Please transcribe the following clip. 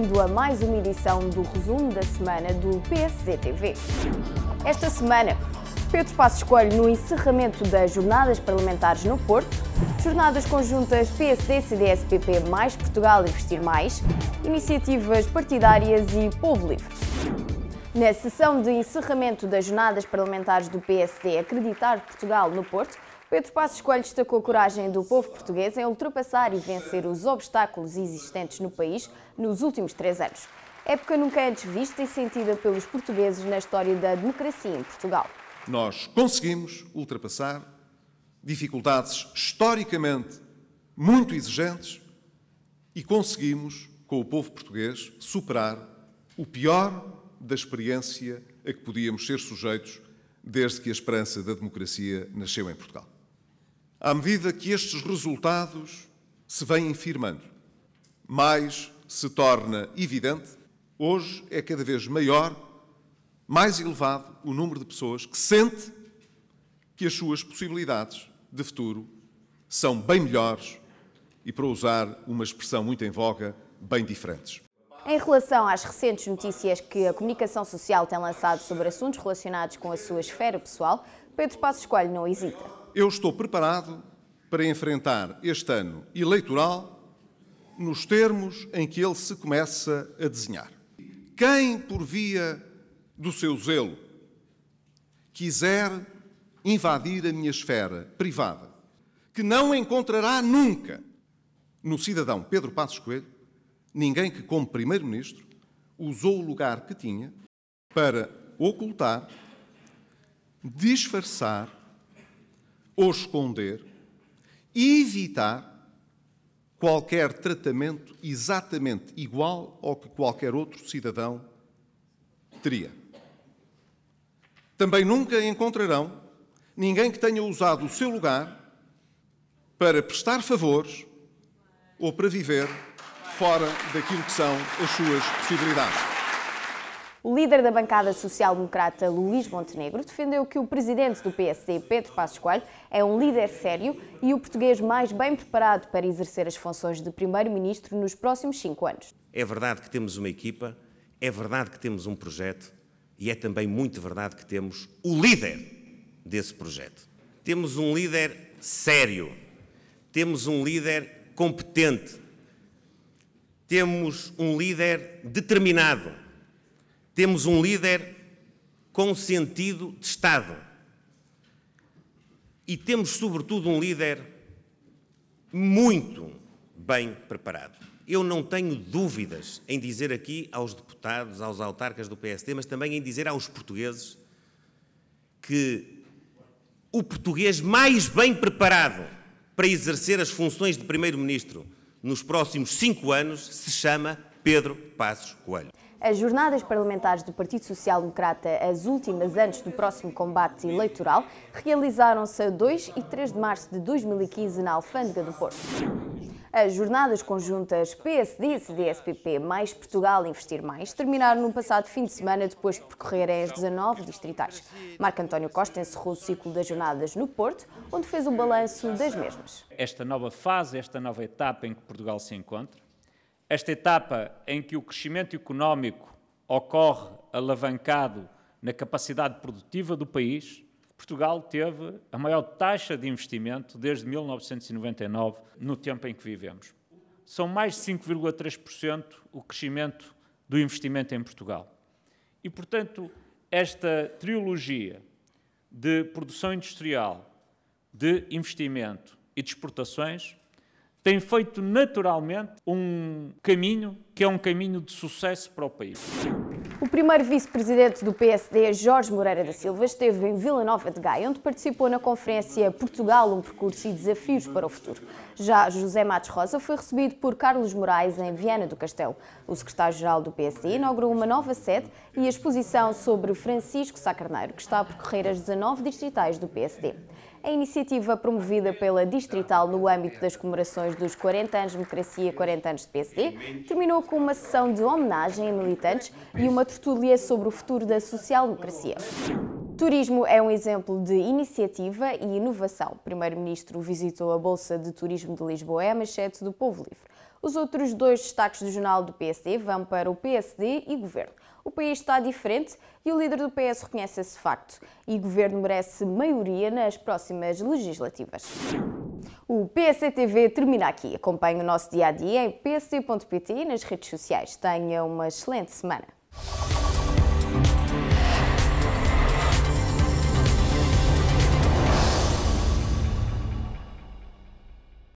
bem-vindo a mais uma edição do resumo da semana do PSD TV. Esta semana, Pedro Passos Coelho no encerramento das jornadas parlamentares no Porto, jornadas conjuntas PSD, CDS, PP mais Portugal Investir Mais, iniciativas partidárias e Povo Livre. Na sessão de encerramento das jornadas parlamentares do PSD Acreditar Portugal no Porto, Pedro Passos Coelho destacou a coragem do povo português em ultrapassar e vencer os obstáculos existentes no país nos últimos três anos. Época nunca antes vista e sentida pelos portugueses na história da democracia em Portugal. Nós conseguimos ultrapassar dificuldades historicamente muito exigentes e conseguimos, com o povo português, superar o pior da experiência a que podíamos ser sujeitos desde que a esperança da democracia nasceu em Portugal à medida que estes resultados se vêm firmando, mais se torna evidente, hoje é cada vez maior, mais elevado o número de pessoas que sente que as suas possibilidades de futuro são bem melhores e, para usar uma expressão muito em voga, bem diferentes. Em relação às recentes notícias que a comunicação social tem lançado sobre assuntos relacionados com a sua esfera pessoal, Pedro Passos Coelho não hesita eu estou preparado para enfrentar este ano eleitoral nos termos em que ele se começa a desenhar. Quem, por via do seu zelo, quiser invadir a minha esfera privada, que não encontrará nunca no cidadão Pedro Passos Coelho ninguém que, como Primeiro-Ministro, usou o lugar que tinha para ocultar, disfarçar ou esconder, e evitar qualquer tratamento exatamente igual ao que qualquer outro cidadão teria. Também nunca encontrarão ninguém que tenha usado o seu lugar para prestar favores ou para viver fora daquilo que são as suas possibilidades. O líder da bancada social-democrata, Luís Montenegro, defendeu que o presidente do PSD, Pedro Passos Coelho, é um líder sério e o português mais bem preparado para exercer as funções de primeiro-ministro nos próximos cinco anos. É verdade que temos uma equipa, é verdade que temos um projeto e é também muito verdade que temos o líder desse projeto. Temos um líder sério, temos um líder competente, temos um líder determinado temos um líder com sentido de Estado. E temos, sobretudo, um líder muito bem preparado. Eu não tenho dúvidas em dizer aqui aos deputados, aos autarcas do PSD, mas também em dizer aos portugueses que o português mais bem preparado para exercer as funções de Primeiro-Ministro nos próximos cinco anos se chama Pedro Passos Coelho. As jornadas parlamentares do Partido Social Democrata, as últimas antes do próximo combate eleitoral, realizaram-se a 2 e 3 de março de 2015 na Alfândega do Porto. As jornadas conjuntas PSD e CDSPP mais Portugal Investir Mais terminaram no passado fim de semana depois de percorrerem as 19 distritais. Marco António Costa encerrou o ciclo das jornadas no Porto, onde fez um balanço das mesmas. Esta nova fase, esta nova etapa em que Portugal se encontra, esta etapa em que o crescimento económico ocorre alavancado na capacidade produtiva do país, Portugal teve a maior taxa de investimento desde 1999, no tempo em que vivemos. São mais de 5,3% o crescimento do investimento em Portugal. E, portanto, esta trilogia de produção industrial, de investimento e de exportações tem feito naturalmente um caminho que é um caminho de sucesso para o país. O primeiro vice-presidente do PSD, Jorge Moreira da Silva, esteve em Vila Nova de Gaia, onde participou na conferência Portugal, um percurso e desafios para o futuro. Já José Matos Rosa foi recebido por Carlos Moraes em Viana do Castelo. O secretário-geral do PSD inaugurou uma nova sede e a exposição sobre Francisco Sacarneiro, que está a percorrer as 19 distritais do PSD. A iniciativa promovida pela Distrital no âmbito das comemorações dos 40 anos de democracia e 40 anos de PSD terminou com uma sessão de homenagem a militantes e uma tertúlia sobre o futuro da social-democracia. Turismo é um exemplo de iniciativa e inovação. O primeiro-ministro visitou a Bolsa de Turismo de Lisboa, é a Machete do Povo Livre. Os outros dois destaques do jornal do PSD vão para o PSD e Governo. O país está diferente e o líder do PS reconhece esse facto. E Governo merece maioria nas próximas legislativas. O PSTV termina aqui. Acompanhe o nosso dia a dia em psd.pt e nas redes sociais. Tenha uma excelente semana.